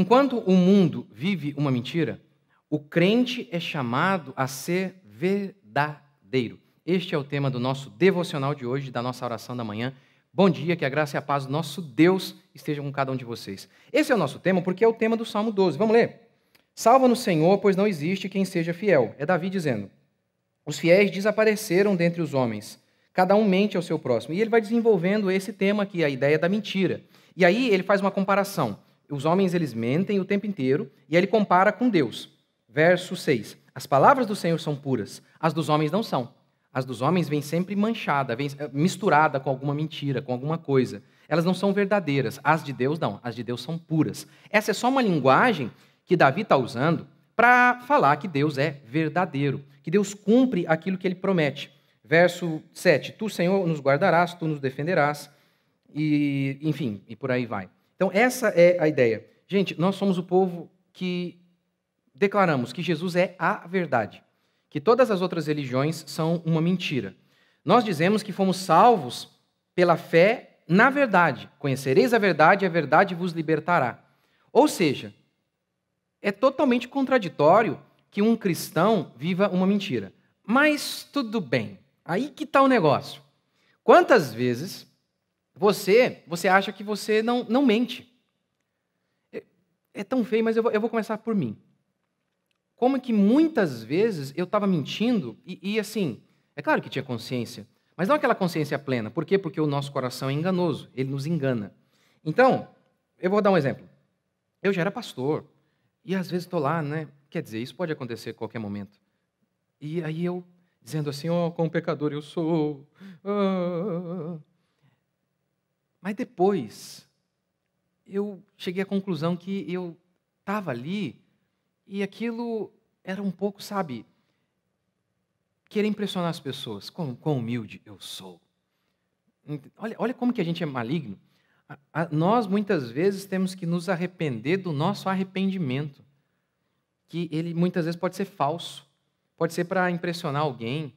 Enquanto o mundo vive uma mentira, o crente é chamado a ser verdadeiro. Este é o tema do nosso devocional de hoje, da nossa oração da manhã. Bom dia, que a graça e a paz do nosso Deus estejam com cada um de vocês. Esse é o nosso tema porque é o tema do Salmo 12. Vamos ler? Salva no Senhor, pois não existe quem seja fiel. É Davi dizendo: Os fiéis desapareceram dentre os homens, cada um mente ao seu próximo. E ele vai desenvolvendo esse tema aqui, a ideia da mentira. E aí ele faz uma comparação os homens, eles mentem o tempo inteiro, e aí ele compara com Deus. Verso 6. As palavras do Senhor são puras, as dos homens não são. As dos homens vêm sempre manchada, vêm eh, misturada com alguma mentira, com alguma coisa. Elas não são verdadeiras. As de Deus não, as de Deus são puras. Essa é só uma linguagem que Davi está usando para falar que Deus é verdadeiro, que Deus cumpre aquilo que ele promete. Verso 7: Tu, Senhor, nos guardarás, tu nos defenderás, e enfim, e por aí vai. Então, essa é a ideia. Gente, nós somos o povo que declaramos que Jesus é a verdade, que todas as outras religiões são uma mentira. Nós dizemos que fomos salvos pela fé na verdade. Conhecereis a verdade e a verdade vos libertará. Ou seja, é totalmente contraditório que um cristão viva uma mentira. Mas tudo bem, aí que está o negócio. Quantas vezes você, você acha que você não, não mente. É, é tão feio, mas eu vou, eu vou começar por mim. Como é que muitas vezes eu estava mentindo e, e assim, é claro que tinha consciência, mas não aquela consciência plena. Por quê? Porque o nosso coração é enganoso, ele nos engana. Então, eu vou dar um exemplo. Eu já era pastor, e às vezes estou lá, né? Quer dizer, isso pode acontecer a qualquer momento. E aí eu, dizendo assim, ó, oh, como pecador eu sou, ah, mas depois, eu cheguei à conclusão que eu estava ali e aquilo era um pouco, sabe, querer impressionar as pessoas. Quão, quão humilde eu sou. Olha, olha como que a gente é maligno. A, a, nós, muitas vezes, temos que nos arrepender do nosso arrependimento, que ele muitas vezes pode ser falso, pode ser para impressionar alguém.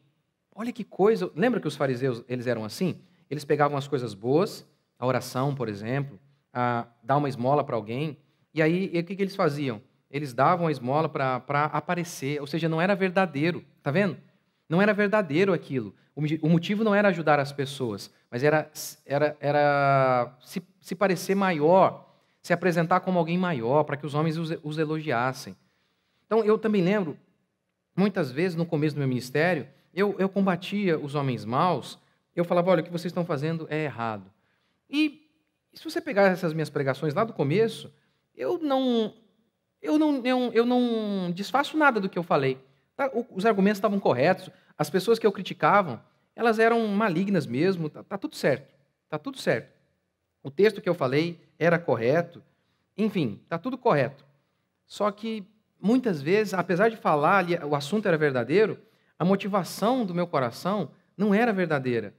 Olha que coisa. Lembra que os fariseus eles eram assim? Eles pegavam as coisas boas a oração, por exemplo, a dar uma esmola para alguém. E aí, e o que, que eles faziam? Eles davam a esmola para aparecer, ou seja, não era verdadeiro, tá vendo? Não era verdadeiro aquilo. O motivo não era ajudar as pessoas, mas era, era, era se, se parecer maior, se apresentar como alguém maior, para que os homens os, os elogiassem. Então, eu também lembro, muitas vezes no começo do meu ministério, eu, eu combatia os homens maus, eu falava: olha, o que vocês estão fazendo é errado. E se você pegar essas minhas pregações lá do começo, eu não, eu não, eu, eu não desfaço nada do que eu falei. Tá, os argumentos estavam corretos, as pessoas que eu criticavam, elas eram malignas mesmo, tá, tá tudo certo, tá tudo certo. O texto que eu falei era correto, enfim, tá tudo correto. Só que muitas vezes, apesar de falar o assunto era verdadeiro, a motivação do meu coração não era verdadeira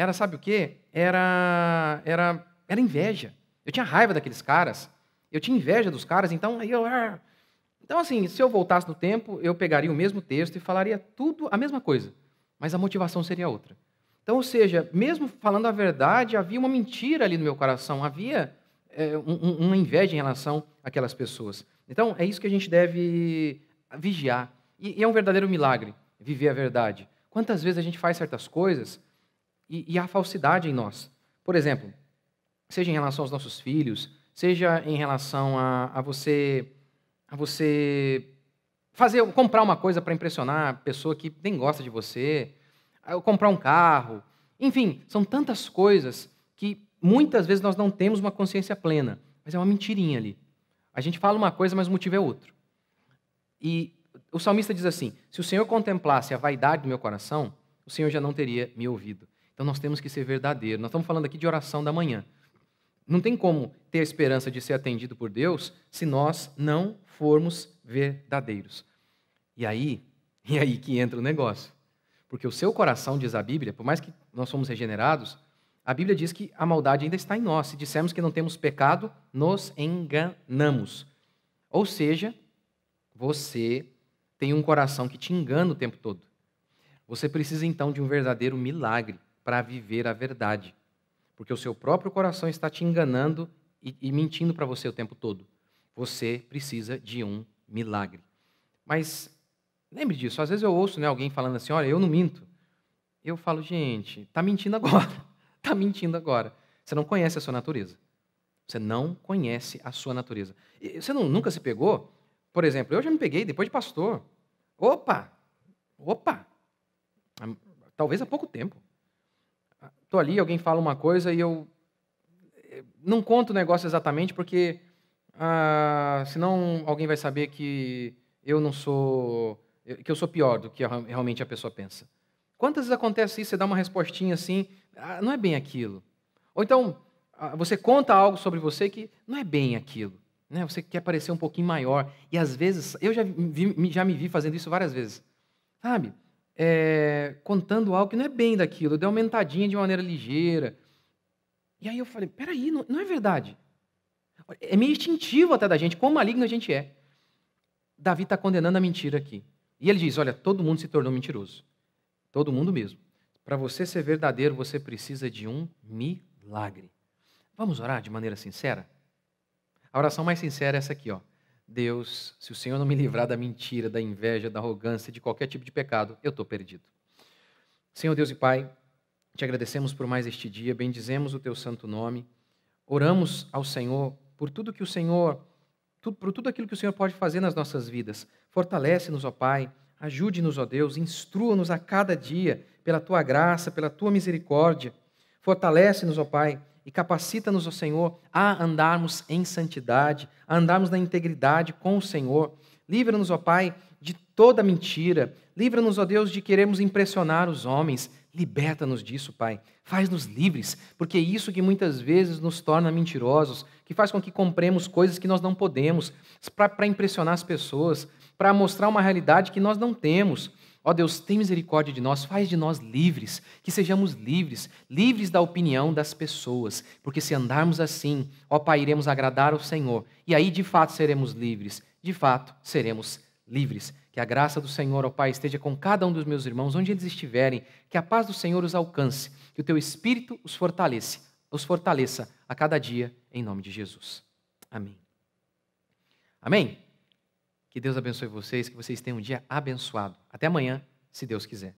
era, sabe o quê? Era, era, era inveja. Eu tinha raiva daqueles caras. Eu tinha inveja dos caras, então aí eu. Ah. Então, assim, se eu voltasse no tempo, eu pegaria o mesmo texto e falaria tudo a mesma coisa, mas a motivação seria outra. Então, ou seja, mesmo falando a verdade, havia uma mentira ali no meu coração, havia é, um, uma inveja em relação àquelas pessoas. Então, é isso que a gente deve vigiar. E, e é um verdadeiro milagre viver a verdade. Quantas vezes a gente faz certas coisas e, e há falsidade em nós. Por exemplo, seja em relação aos nossos filhos, seja em relação a, a você a você fazer comprar uma coisa para impressionar a pessoa que nem gosta de você, comprar um carro, enfim, são tantas coisas que muitas vezes nós não temos uma consciência plena, mas é uma mentirinha ali. A gente fala uma coisa, mas o motivo é outro. E o salmista diz assim: se o Senhor contemplasse a vaidade do meu coração, o Senhor já não teria me ouvido. Então nós temos que ser verdadeiros. Nós estamos falando aqui de oração da manhã. Não tem como ter a esperança de ser atendido por Deus se nós não formos verdadeiros. E aí, e aí que entra o negócio. Porque o seu coração, diz a Bíblia, por mais que nós somos regenerados, a Bíblia diz que a maldade ainda está em nós. Se dissermos que não temos pecado, nos enganamos. Ou seja, você tem um coração que te engana o tempo todo. Você precisa então de um verdadeiro milagre para viver a verdade. Porque o seu próprio coração está te enganando e, e mentindo para você o tempo todo. Você precisa de um milagre. Mas lembre disso, às vezes eu ouço né, alguém falando assim: olha, eu não minto. Eu falo, gente, está mentindo agora. Está mentindo agora. Você não conhece a sua natureza. Você não conhece a sua natureza. E você não, nunca se pegou? Por exemplo, eu já me peguei depois de pastor. Opa! Opa! Talvez há pouco tempo estou ali, alguém fala uma coisa e eu eh, não conto o negócio exatamente, porque ah, senão alguém vai saber que eu não sou. que eu sou pior do que realmente a pessoa pensa. Quantas vezes acontece isso? Você dá uma respostinha assim, ah, não é bem aquilo. Ou então, ah, você conta algo sobre você que não é bem aquilo. Né? Você quer parecer um pouquinho maior. E às vezes, eu já, vi, já me vi fazendo isso várias vezes. Sabe? é, contando algo que não é bem daquilo. Eu dei uma aumentadinha de maneira ligeira. E aí eu falei, peraí, não, não é verdade. É meio instintivo até da gente, quão maligno a gente é. Davi está condenando a mentira aqui. E ele diz: Olha, todo mundo se tornou mentiroso. Todo mundo mesmo. Para você ser verdadeiro, você precisa de um milagre. Vamos orar de maneira sincera? A oração mais sincera é essa aqui, ó. Deus, se o Senhor não me livrar da mentira, da inveja, da arrogância, de qualquer tipo de pecado, eu estou perdido. Senhor Deus e Pai, te agradecemos por mais este dia, bendizemos o teu santo nome, oramos ao Senhor por tudo que o Senhor, por tudo aquilo que o Senhor pode fazer nas nossas vidas. Fortalece-nos, ó Pai, ajude-nos, ó Deus, instrua-nos a cada dia pela tua graça, pela tua misericórdia. Fortalece-nos, ó Pai, e capacita-nos, ó Senhor, a andarmos em santidade, a andarmos na integridade com o Senhor. Livra-nos, ó Pai, de toda mentira. Livra-nos, ó Deus, de querermos impressionar os homens. Liberta-nos disso, Pai. Faz-nos livres, porque é isso que muitas vezes nos torna mentirosos, que faz com que compremos coisas que nós não podemos, para impressionar as pessoas, para mostrar uma realidade que nós não temos. Ó Deus, tem misericórdia de nós, faz de nós livres, que sejamos livres, livres da opinião das pessoas, porque se andarmos assim, ó Pai, iremos agradar ao Senhor, e aí de fato seremos livres, de fato seremos livres. Que a graça do Senhor, ó Pai, esteja com cada um dos meus irmãos, onde eles estiverem, que a paz do Senhor os alcance, que o teu espírito os fortaleça, os fortaleça a cada dia, em nome de Jesus. Amém. Amém. Que Deus abençoe vocês, que vocês tenham um dia abençoado. Até amanhã, se Deus quiser.